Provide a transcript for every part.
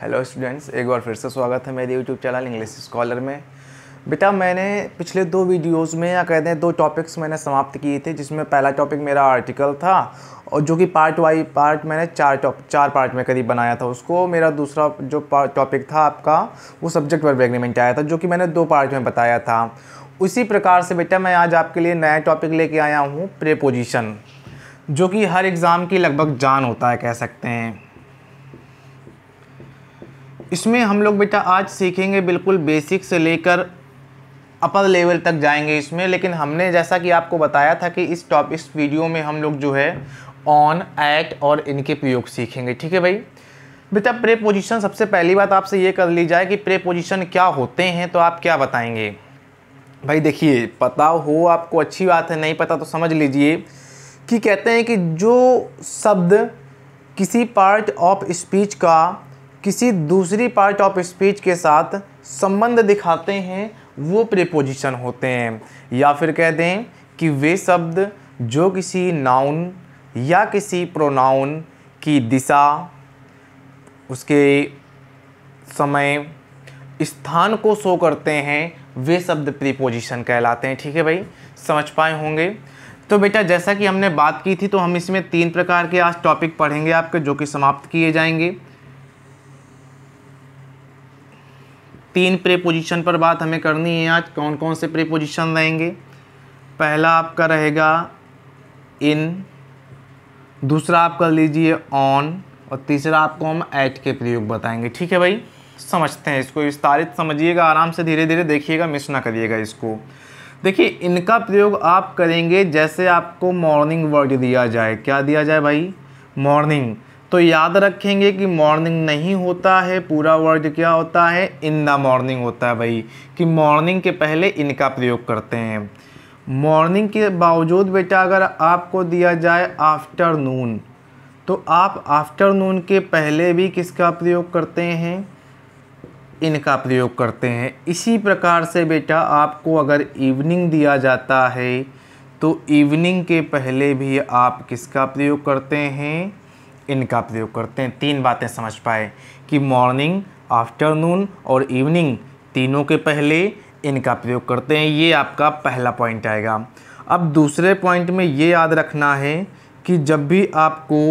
hello students एक बार फिर से स्वागत है मेरे यूट्यूब चैनल इंग्लिश स्कॉलर में बेटा मैंने पिछले दो वीडियोस में या कहते हैं दो टॉपिक्स मैंने समाप्त किए थे जिसमें पहला टॉपिक मेरा आर्टिकल था और जो कि पार्ट वाई पार्ट मैंने चार टॉप चार पार्ट में करीब बनाया था उसको मेरा दूसरा जो टॉपिक था आपका वो सब्जेक्ट वर्ब एग्रीमेंट आया था जो कि मैंने दो पार्ट में बताया था उसी प्रकार से बेटा मैं आज आपके लिए नया टॉपिक लेके आया हूँ प्रेपोजिशन जो कि हर एग्ज़ाम की लगभग जान होता है कह सकते हैं इसमें हम लोग बेटा आज सीखेंगे बिल्कुल बेसिक से लेकर अपर लेवल तक जाएंगे इसमें लेकिन हमने जैसा कि आपको बताया था कि इस टॉप इस वीडियो में हम लोग जो है ऑन एट और इनके प्रयोग सीखेंगे ठीक है भाई बेटा प्रे पोजिशन सबसे पहली बात आपसे ये कर ली जाए कि प्रे पोजिशन क्या होते हैं तो आप क्या बताएंगे भाई देखिए पता हो आपको अच्छी बात है नहीं पता तो समझ लीजिए कि कहते हैं कि जो शब्द किसी पार्ट ऑफ स्पीच का किसी दूसरी पार्ट ऑफ स्पीच के साथ संबंध दिखाते हैं वो प्रिपोजिशन होते हैं या फिर कहते हैं कि वे शब्द जो किसी नाउन या किसी प्रोनाउन की दिशा उसके समय स्थान को शो करते हैं वे शब्द प्रीपोजिशन कहलाते हैं ठीक है भाई समझ पाए होंगे तो बेटा जैसा कि हमने बात की थी तो हम इसमें तीन प्रकार के आज टॉपिक पढ़ेंगे आपके जो कि समाप्त किए जाएंगे तीन प्रेपोजिशन पर बात हमें करनी है आज कौन कौन से प्रेपोजिशन रहेंगे पहला आपका रहेगा इन दूसरा आप कर लीजिए ऑन और तीसरा आपको हम ऐट के प्रयोग बताएंगे ठीक है भाई समझते हैं इसको विस्तारित समझिएगा आराम से धीरे धीरे देखिएगा मिस ना करिएगा इसको देखिए इनका प्रयोग आप करेंगे जैसे आपको मॉर्निंग वर्ड दिया जाए क्या दिया जाए भाई मॉर्निंग तो याद रखेंगे कि मॉर्निंग नहीं होता है पूरा वर्ड क्या होता है इन द मॉर्निंग होता है भाई कि मॉर्निंग के पहले इनका प्रयोग करते हैं मॉर्निंग के बावजूद बेटा अगर आपको दिया जाए आफ्टरनून तो आप आफ्टरनून के पहले भी किसका प्रयोग करते हैं इनका प्रयोग करते हैं इसी प्रकार से बेटा आपको अगर इवनिंग दिया जाता है तो इवनिंग के पहले भी आप किसका प्रयोग करते हैं इनका प्रयोग करते हैं तीन बातें समझ पाए कि मॉर्निंग आफ्टरनून और इवनिंग तीनों के पहले इनका प्रयोग करते हैं ये आपका पहला पॉइंट आएगा अब दूसरे पॉइंट में ये याद रखना है कि जब भी आपको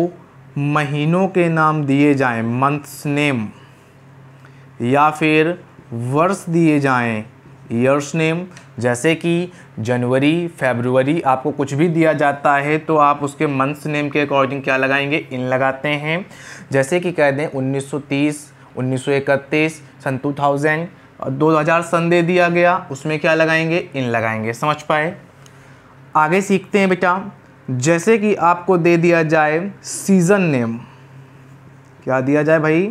महीनों के नाम दिए जाएं मंथ्स नेम या फिर वर्ष दिए जाएं ईयर्स नेम जैसे कि जनवरी फेबरवरी आपको कुछ भी दिया जाता है तो आप उसके मंथ्स नेम के अकॉर्डिंग क्या लगाएंगे इन लगाते हैं जैसे कि कह दें 1930 1931 सन 2000 और 2000 सन दे दिया गया उसमें क्या लगाएंगे इन लगाएंगे समझ पाए आगे सीखते हैं बेटा जैसे कि आपको दे दिया जाए सीज़न नेम क्या दिया जाए भाई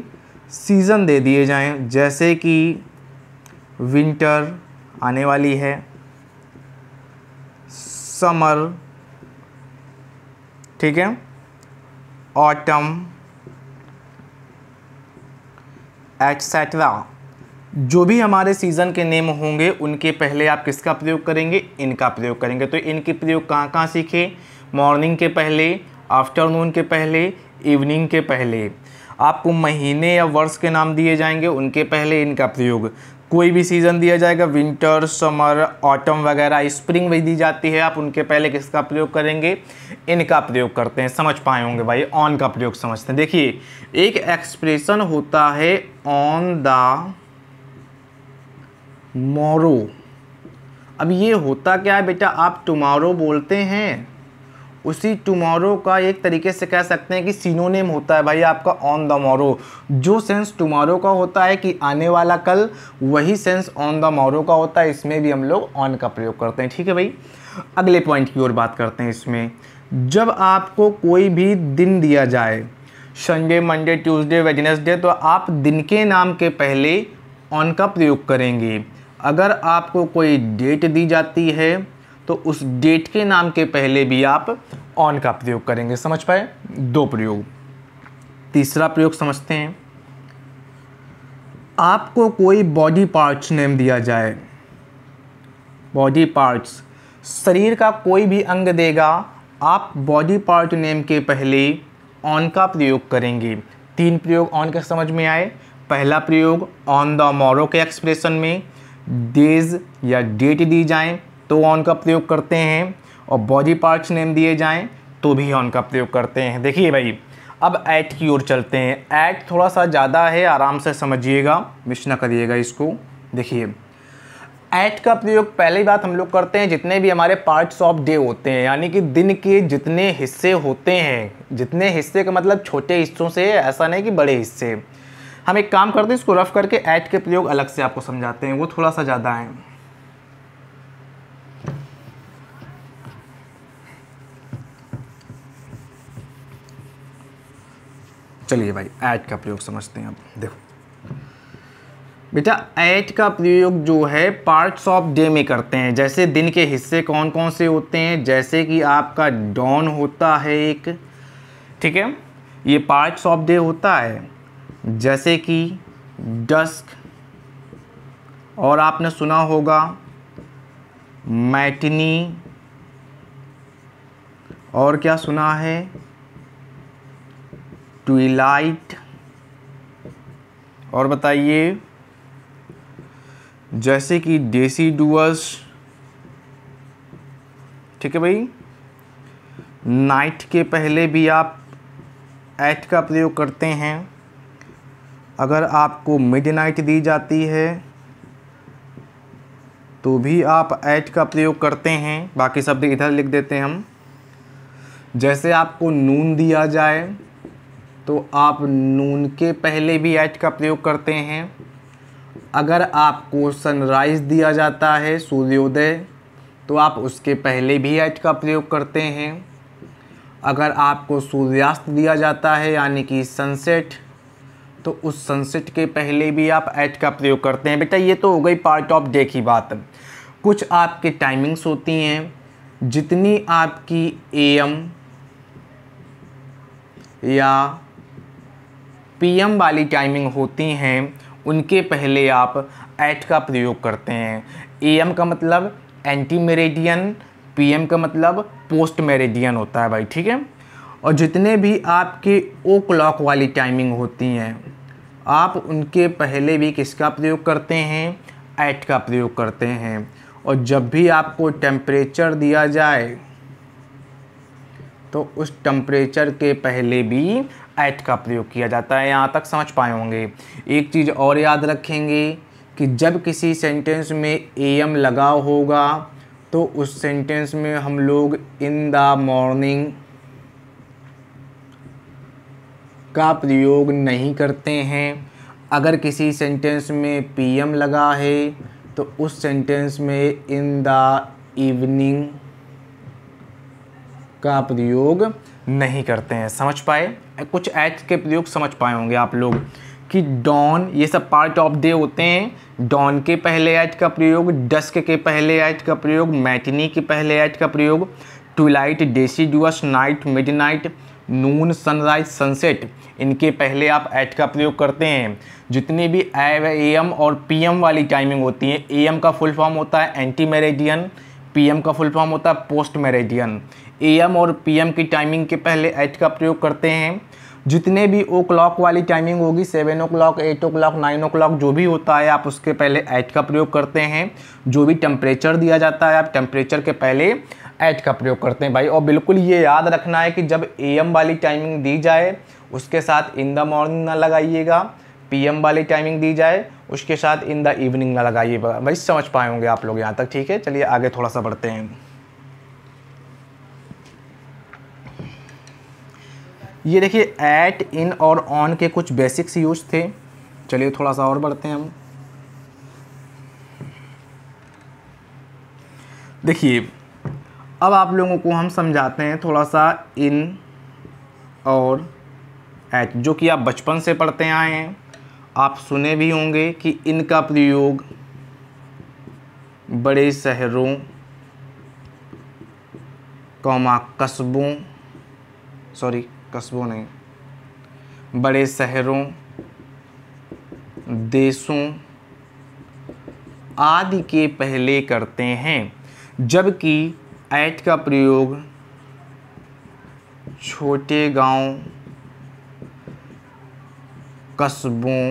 सीज़न दे दिए जाएँ जैसे कि विंटर आने वाली है समर ठीक है ऑटम एट्सेट्रा जो भी हमारे सीज़न के नेम होंगे उनके पहले आप किसका प्रयोग करेंगे इनका प्रयोग करेंगे तो इनके प्रयोग कहाँ कहाँ सीखे मॉर्निंग के पहले आफ्टरनून के पहले इवनिंग के पहले आपको महीने या वर्ष के नाम दिए जाएंगे उनके पहले इनका प्रयोग कोई भी सीज़न दिया जाएगा विंटर समर ऑटम वगैरह स्प्रिंग भी दी जाती है आप उनके पहले किसका प्रयोग करेंगे इनका प्रयोग करते हैं समझ पाए होंगे भाई ऑन का प्रयोग समझते हैं देखिए एक एक्सप्रेशन होता है ऑन द मोरो अब ये होता क्या है बेटा आप टुमारो बोलते हैं उसी टुमारो का एक तरीके से कह सकते हैं कि सिनोनेम होता है भाई आपका ऑन द मोरो जो सेंस टुमारो का होता है कि आने वाला कल वही सेंस ऑन द मोरो का होता है इसमें भी हम लोग ऑन का प्रयोग करते हैं ठीक है भाई अगले पॉइंट की ओर बात करते हैं इसमें जब आपको कोई भी दिन दिया जाए संडे मंडे ट्यूसडे वेजनेसडे तो आप दिन के नाम के पहले ऑन का प्रयोग करेंगे अगर आपको कोई डेट दी जाती है तो उस डेट के नाम के पहले भी आप ऑन का प्रयोग करेंगे समझ पाए दो प्रयोग तीसरा प्रयोग समझते हैं आपको कोई बॉडी पार्ट्स नेम दिया जाए बॉडी पार्ट्स शरीर का कोई भी अंग देगा आप बॉडी पार्ट नेम के पहले ऑन का प्रयोग करेंगे तीन प्रयोग ऑन के समझ में आए पहला प्रयोग ऑन द मोरो के एक्सप्रेशन में डेज या डेट दी जाए तो ऑन का प्रयोग करते हैं और बॉडी पार्ट्स नेम दिए जाएँ तो भी ऑन का प्रयोग करते हैं देखिए भाई अब ऐट की ओर चलते हैं ऐट थोड़ा सा ज़्यादा है आराम से समझिएगा मिस ना करिएगा इसको देखिए ऐट का प्रयोग पहली बात हम लोग करते हैं जितने भी हमारे पार्ट्स ऑफ डे होते हैं यानी कि दिन के जितने हिस्से होते हैं जितने हिस्से का मतलब छोटे हिस्सों से ऐसा नहीं कि बड़े हिस्से हम एक काम करते हैं इसको रफ करके ऐट के प्रयोग अलग से आपको समझाते हैं वो थोड़ा सा ज़्यादा है चलिए भाई ऐट का प्रयोग समझते हैं अब देखो बेटा ऐट का प्रयोग जो है पार्ट्स ऑफ डे में करते हैं जैसे दिन के हिस्से कौन कौन से होते हैं जैसे कि आपका डॉन होता है एक ठीक है ये पार्ट्स ऑफ डे होता है जैसे कि डस्क और आपने सुना होगा मैटनी और क्या सुना है ट्विलाइट और बताइए जैसे कि देसी डुअर्स ठीक है भाई नाइट के पहले भी आप एट का प्रयोग करते हैं अगर आपको मिड नाइट दी जाती है तो भी आप एट का प्रयोग करते हैं बाकी शब्द इधर लिख देते हैं हम जैसे आपको नून दिया जाए तो आप नून के पहले भी ऐट का प्रयोग करते हैं अगर आपको सनराइज़ दिया जाता है सूर्योदय तो आप उसके पहले भी ऐट का प्रयोग करते हैं अगर आपको सूर्यास्त दिया जाता है यानी कि सनसेट तो उस सनसेट के पहले भी आप ऐट का प्रयोग करते हैं बेटा ये तो हो गई पार्ट ऑफ डे की बात कुछ आपके टाइमिंग्स होती हैं जितनी आपकी एम या पीएम वाली टाइमिंग होती हैं उनके पहले आप एट का प्रयोग करते हैं एएम का मतलब एंटी मेरेडियन पीएम का मतलब पोस्ट मेरेडियन होता है भाई ठीक है और जितने भी आपके ओ क्लॉक वाली टाइमिंग होती हैं आप उनके पहले भी किसका प्रयोग करते हैं एट का प्रयोग करते हैं और जब भी आपको टेम्परेचर दिया जाए तो उस टेम्परेचर के पहले भी एट का प्रयोग किया जाता है यहाँ तक समझ पाए होंगे एक चीज़ और याद रखेंगे कि जब किसी सेंटेंस में ए एम लगा होगा तो उस सेंटेंस में हम लोग इन द मॉर्निंग का प्रयोग नहीं करते हैं अगर किसी सेंटेंस में पीएम लगा है तो उस सेंटेंस में इन द इवनिंग का प्रयोग नहीं करते हैं समझ पाए कुछ एच के प्रयोग समझ पाए होंगे आप लोग कि डॉन ये सब पार्ट ऑफ डे होते हैं डॉन के पहले एच का प्रयोग डस्क के पहले एच का प्रयोग मैटनी के पहले एच का प्रयोग twilight deciduous night midnight noon sunrise sunset इनके पहले आप एच का प्रयोग करते हैं जितनी भी ए एम और पी एम वाली टाइमिंग होती है ए एम का फुल फॉर्म होता है एंटी मेरेडियन पी एम का फुल फॉर्म होता है पोस्ट मेरेडियन एम और पीएम की टाइमिंग के पहले एट का प्रयोग करते हैं जितने भी ओ क्लॉक वाली टाइमिंग होगी seven o'clock eight o'clock nine o'clock जो भी होता है आप उसके पहले ऐट का प्रयोग करते हैं जो भी टेम्परेचर दिया जाता है आप टेम्परेचर के पहले ऐट का प्रयोग करते हैं भाई और बिल्कुल ये याद रखना है कि जब ए एम वाली टाइमिंग दी जाए उसके साथ इन द मॉर्निंग ना लगाइएगा पी एम वाली टाइमिंग दी जाए उसके साथ इन द इवनिंग ना लगाइएगा भाई समझ पाए होंगे आप लोग यहाँ तक ठीक है चलिए आगे थोड़ा सा बढ़ते हैं ये देखिए ऐट इन और ऑन के कुछ बेसिक्स यूज थे चलिए थोड़ा सा और बढ़ते हैं हम देखिए अब आप लोगों को हम समझाते हैं थोड़ा सा इन और ऐट जो कि आप बचपन से पढ़ते आए हैं आप सुने भी होंगे कि इनका प्रयोग बड़े शहरों कौमा कस्बों सॉरी कस्बों ने बड़े शहरों देशों आदि के पहले करते हैं जबकि ऐट का प्रयोग छोटे गांव, कस्बों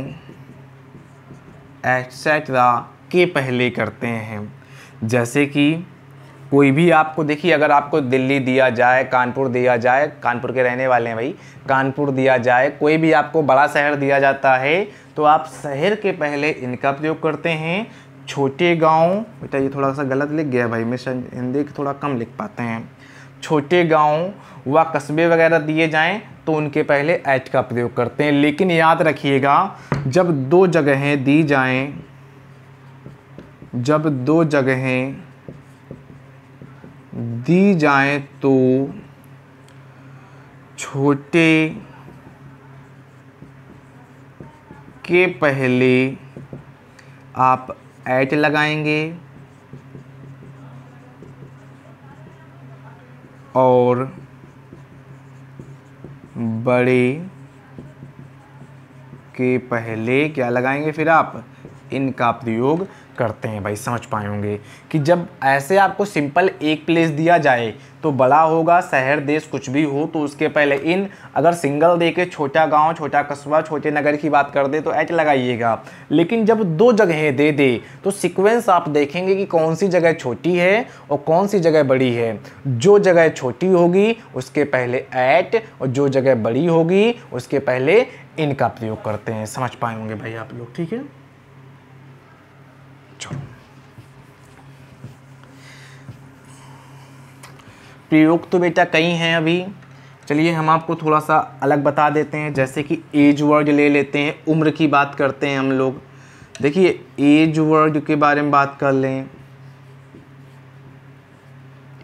एक्सेट्रा के पहले करते हैं जैसे कि कोई भी आपको देखिए अगर आपको दिल्ली दिया जाए कानपुर दिया जाए कानपुर के रहने वाले हैं भाई कानपुर दिया जाए कोई भी आपको बड़ा शहर दिया जाता है तो आप शहर के पहले इनका प्रयोग करते हैं छोटे गांव बेटा ये थोड़ा सा गलत लिख गया भाई मैं हिंदी थोड़ा कम लिख पाते हैं छोटे गांव व कस्बे वगैरह दिए जाएं तो उनके पहले ऐट का प्रयोग करते हैं लेकिन याद रखिएगा जब दो जगहें दी जाएं जब दो जगहें दी जाए तो छोटे के पहले आप ऐट लगाएंगे और बड़े के पहले क्या लगाएंगे फिर आप इनका प्रयोग करते हैं भाई समझ पाए होंगे कि जब ऐसे आपको सिंपल एक प्लेस दिया जाए तो बड़ा होगा शहर देश कुछ भी हो तो उसके पहले इन अगर सिंगल दे के छोटा गांव छोटा कस्बा छोटे नगर की बात कर दे तो एच लगाइएगा लेकिन जब दो जगहें दे दे तो सीक्वेंस आप देखेंगे कि कौन सी जगह छोटी है और कौन सी जगह बड़ी है जो जगह छोटी होगी उसके पहले एट और जो जगह बड़ी होगी उसके पहले इनका प्रयोग करते हैं समझ पाएंगे भाई आप लोग ठीक है चलो प्रयोग तो बेटा कई हैं अभी चलिए हम आपको थोड़ा सा अलग बता देते हैं जैसे कि एज वर्ड ले लेते हैं उम्र की बात करते हैं हम लोग देखिए एज वर्ड के बारे में बात कर लें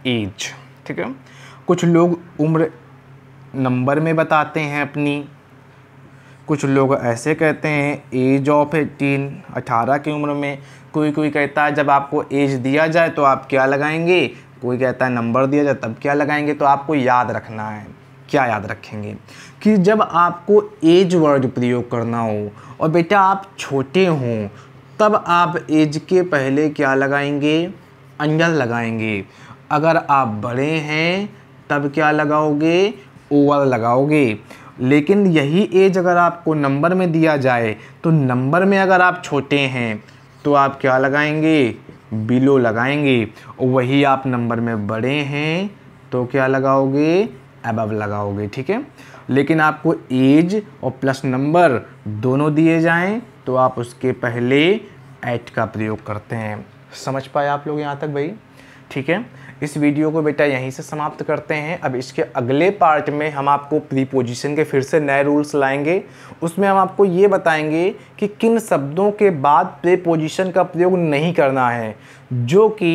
एज ठीक है कुछ लोग उम्र नंबर में बताते हैं अपनी कुछ लोग ऐसे कहते हैं एज ऑफ एटीन अठारह की उम्र में कोई कोई कहता है जब आपको एज दिया जाए तो आप क्या लगाएंगे कोई कहता है नंबर दिया जाए तब क्या लगाएंगे तो आपको याद रखना है क्या याद रखेंगे कि जब आपको एज वर्ड प्रयोग करना हो और बेटा आप छोटे हों तब आप एज के पहले क्या लगाएंगे अंडर लगाएंगे अगर आप बड़े हैं तब क्या लगाओगे ओवर लगाओगे लेकिन यही एज अगर आपको नंबर में दिया जाए तो नंबर में अगर आप छोटे हैं तो आप क्या लगाएंगे बिलो लगाएंगे वही आप नंबर में बड़े हैं तो क्या लगाओगे अबव लगाओगे ठीक है लेकिन आपको एज और प्लस नंबर दोनों दिए जाएं तो आप उसके पहले एट का प्रयोग करते हैं समझ पाए आप लोग यहाँ तक भाई ठीक है इस वीडियो को बेटा यहीं से समाप्त करते हैं अब इसके अगले पार्ट में हम आपको प्रीपोजिशन के फिर से नए रूल्स लाएंगे उसमें हम आपको ये बताएंगे कि किन शब्दों के बाद प्रीपोजिशन का प्रयोग नहीं करना है जो कि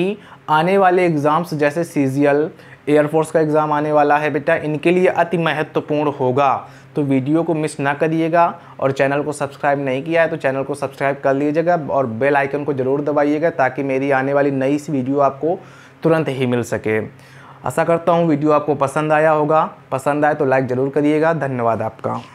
आने वाले एग्ज़ाम्स जैसे सी एयरफोर्स का एग्ज़ाम आने वाला है बेटा इनके लिए अति महत्वपूर्ण होगा तो वीडियो को मिस ना करिएगा और चैनल को सब्सक्राइब नहीं किया है तो चैनल को सब्सक्राइब कर लीजिएगा और बेल आइकन को ज़रूर दबाइएगा ताकि मेरी आने वाली नई सी वीडियो आपको तुरंत ही मिल सके आशा करता हूँ वीडियो आपको पसंद आया होगा पसंद आए तो लाइक ज़रूर करिएगा धन्यवाद आपका